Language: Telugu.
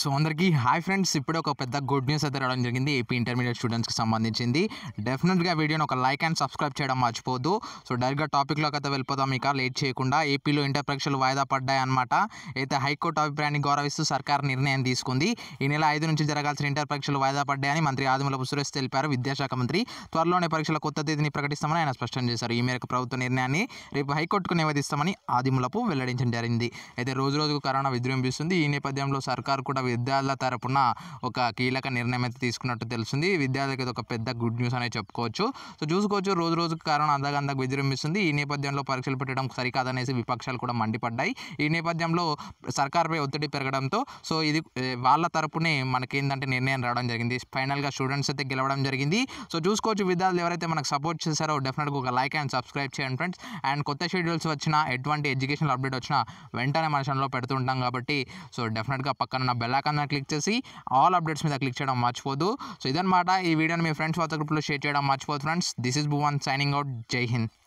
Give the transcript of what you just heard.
సో అందరికీ హాయ్ ఫ్రెండ్స్ ఇప్పుడే ఒక పెద్ద గుడ్ న్యూస్ అయితే రావడం జరిగింది ఏపీ ఇంటర్మీడియట్ స్టూడెంట్స్కి సంబంధించింది డెఫినెట్గా వీడియోని ఒక లైక్ అండ్ సబ్స్క్రైబ్ చేయడం మర్చిపోద్దు సో డైరెక్ట్గా టాపిక్లోకి అయితే వెళ్ళిపోదాం ఇక లేట్ చేయకుండా ఏపీలో ఇంటర్ పరీక్షలు వాయిదా పడ్డాయి అనమాట అయితే హైకోర్టు అభిప్రాయాన్ని గౌరవిస్తూ సర్కార్ నిర్ణయం తీసుకుంది ఈ నెల ఐదు నుంచి జరగాల్సిన ఇంటర్ పరీక్షలు వాయిదా పడ్డాయని మంత్రి ఆదిమూలపు సురేష్ తెలిపారు విద్యాశాఖ మంత్రి త్వరలోనే పరీక్షల కొత్త తేదీని ప్రకటిస్తామని ఆయన స్పష్టం చేశారు ఈ మేరకు ప్రభుత్వ నిర్ణయాన్ని రేపు హైకోర్టుకు నివేదిస్తామని ఆదిమూలపు వెల్లడించడం జరిగింది అయితే రోజు రోజుకు కరోనా విజృంభిస్తుంది ఈ నేపథ్యంలో సర్కార్ కూడా కాకుండా విద్యార్థుల తరపున ఒక కీలక నిర్ణయం అయితే తీసుకున్నట్టు తెలుస్తుంది విద్యార్థులకి ఇది ఒక పెద్ద గుడ్ న్యూస్ అనేది చెప్పుకోవచ్చు సో చూసుకోవచ్చు రోజు రోజుకు కారణం అందగందకు విజృంభిస్తుంది ఈ నేపథ్యంలో పరీక్షలు పెట్టడం సరికాదనేసి విపక్షాలు కూడా మండిపడ్డాయి ఈ నేపథ్యంలో సర్కార్పై ఒత్తిడి పెరగడంతో సో ఇది వాళ్ళ తరపునే మనకేందంటే నిర్ణయం రావడం జరిగింది ఫైనల్గా స్టూడెంట్స్ అయితే గెలవడం జరిగింది సో చూసుకోవచ్చు విద్యార్థులు ఎవరైతే మనకు సపోర్ట్ చేశారో డెఫినెట్గా ఒక లైక్ అండ్ సబ్స్క్రైబ్ చేయండి ఫ్రెండ్స్ అండ్ కొత్త షెడ్యూల్స్ వచ్చినా ఎటువంటి ఎడ్యుకేషన్ అప్డేట్ వచ్చినా వెంటనే మన ఛానల్లో పెడుతుంటాం కాబట్టి సో డెఫినెట్గా పక్కన బెల్ బెల్ ఐకాన్ మీద క్లిక్ చేసి ఆల్ అప్డేట్స్ మీద క్లిక్ చేయడం మర్చిపోదు సో ఇదనమాట ఈ వీడియోని మీ ఫ్రెండ్స్ వాట్సాప్ గ్రూప్లో షేర్ చేయడం మర్చిపోదు friends this is Bhuvan signing out జై హింద్